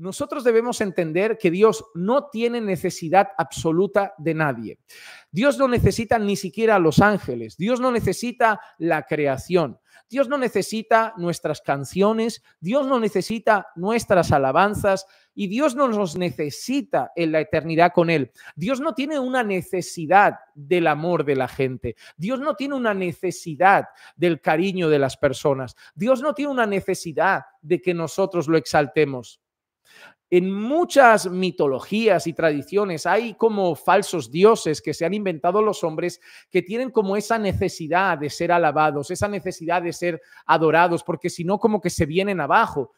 nosotros debemos entender que Dios no tiene necesidad absoluta de nadie. Dios no necesita ni siquiera a los ángeles, Dios no necesita la creación, Dios no necesita nuestras canciones, Dios no necesita nuestras alabanzas y Dios no nos necesita en la eternidad con Él. Dios no tiene una necesidad del amor de la gente, Dios no tiene una necesidad del cariño de las personas, Dios no tiene una necesidad de que nosotros lo exaltemos. En muchas mitologías y tradiciones hay como falsos dioses que se han inventado los hombres que tienen como esa necesidad de ser alabados, esa necesidad de ser adorados, porque si no como que se vienen abajo.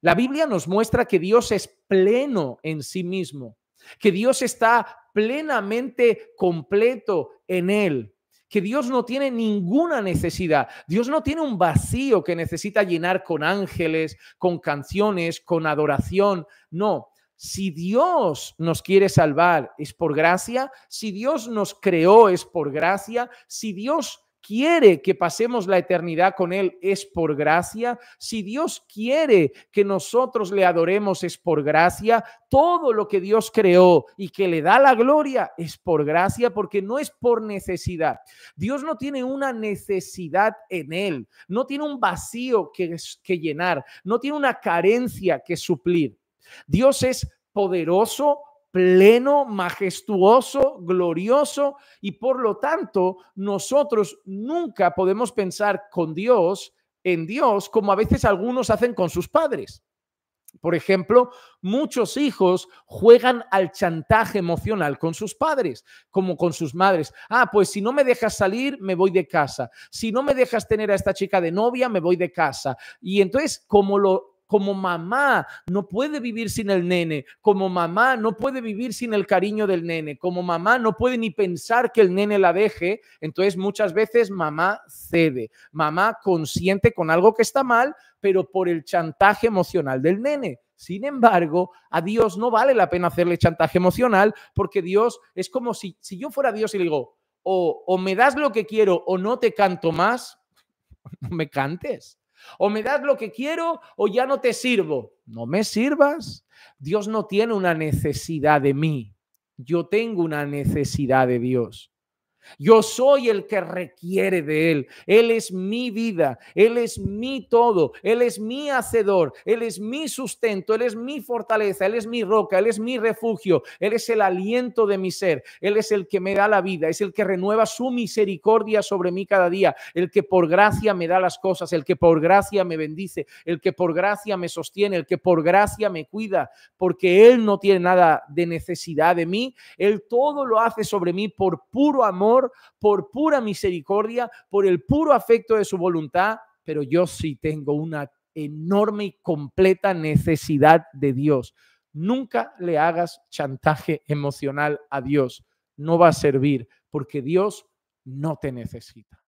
La Biblia nos muestra que Dios es pleno en sí mismo, que Dios está plenamente completo en él, que Dios no tiene ninguna necesidad. Dios no tiene un vacío que necesita llenar con ángeles, con canciones, con adoración. No, si Dios nos quiere salvar es por gracia, si Dios nos creó es por gracia, si Dios quiere que pasemos la eternidad con Él, es por gracia. Si Dios quiere que nosotros le adoremos, es por gracia. Todo lo que Dios creó y que le da la gloria es por gracia, porque no es por necesidad. Dios no tiene una necesidad en Él, no tiene un vacío que, que llenar, no tiene una carencia que suplir. Dios es poderoso pleno, majestuoso, glorioso, y por lo tanto nosotros nunca podemos pensar con Dios, en Dios, como a veces algunos hacen con sus padres. Por ejemplo, muchos hijos juegan al chantaje emocional con sus padres, como con sus madres. Ah, pues si no me dejas salir, me voy de casa. Si no me dejas tener a esta chica de novia, me voy de casa. Y entonces, como lo como mamá no puede vivir sin el nene, como mamá no puede vivir sin el cariño del nene, como mamá no puede ni pensar que el nene la deje, entonces muchas veces mamá cede, mamá consiente con algo que está mal, pero por el chantaje emocional del nene. Sin embargo, a Dios no vale la pena hacerle chantaje emocional porque Dios es como si, si yo fuera Dios y le digo, o, o me das lo que quiero o no te canto más, no me cantes o me das lo que quiero o ya no te sirvo. No me sirvas. Dios no tiene una necesidad de mí. Yo tengo una necesidad de Dios. Yo soy el que requiere de Él. Él es mi vida, Él es mi todo, Él es mi hacedor, Él es mi sustento, Él es mi fortaleza, Él es mi roca, Él es mi refugio, Él es el aliento de mi ser, Él es el que me da la vida, es el que renueva su misericordia sobre mí cada día, el que por gracia me da las cosas, el que por gracia me bendice, el que por gracia me sostiene, el que por gracia me cuida, porque Él no tiene nada de necesidad de mí, Él todo lo hace sobre mí por puro amor por pura misericordia, por el puro afecto de su voluntad, pero yo sí tengo una enorme y completa necesidad de Dios. Nunca le hagas chantaje emocional a Dios. No va a servir porque Dios no te necesita.